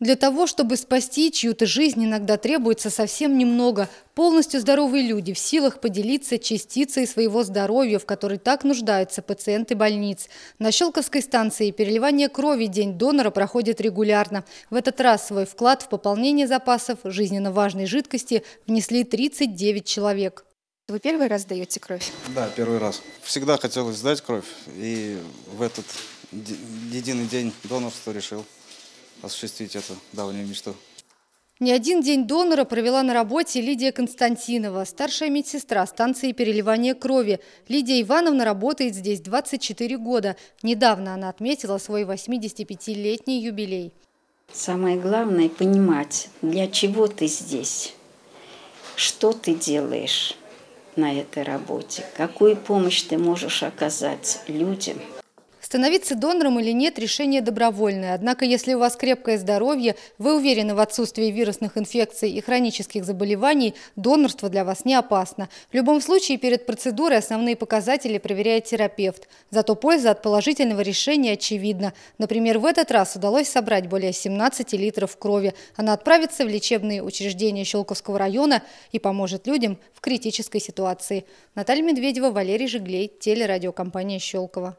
Для того, чтобы спасти чью-то жизнь, иногда требуется совсем немного. Полностью здоровые люди в силах поделиться частицей своего здоровья, в которой так нуждаются пациенты больниц. На Щелковской станции переливание крови день донора проходит регулярно. В этот раз свой вклад в пополнение запасов жизненно важной жидкости внесли 39 человек. Вы первый раз даете кровь? Да, первый раз. Всегда хотелось сдать кровь, и в этот единый день донорства решил осуществить эту давнюю мечту. Не один день донора провела на работе Лидия Константинова, старшая медсестра станции переливания крови. Лидия Ивановна работает здесь 24 года. Недавно она отметила свой 85-летний юбилей. Самое главное – понимать, для чего ты здесь, что ты делаешь на этой работе, какую помощь ты можешь оказать людям – Становиться донором или нет – решение добровольное. Однако, если у вас крепкое здоровье, вы уверены в отсутствии вирусных инфекций и хронических заболеваний, донорство для вас не опасно. В любом случае, перед процедурой основные показатели проверяет терапевт. Зато польза от положительного решения очевидна. Например, в этот раз удалось собрать более 17 литров крови. Она отправится в лечебные учреждения Щелковского района и поможет людям в критической ситуации. Наталья Медведева, Валерий Жиглей, телерадиокомпания «Щелково».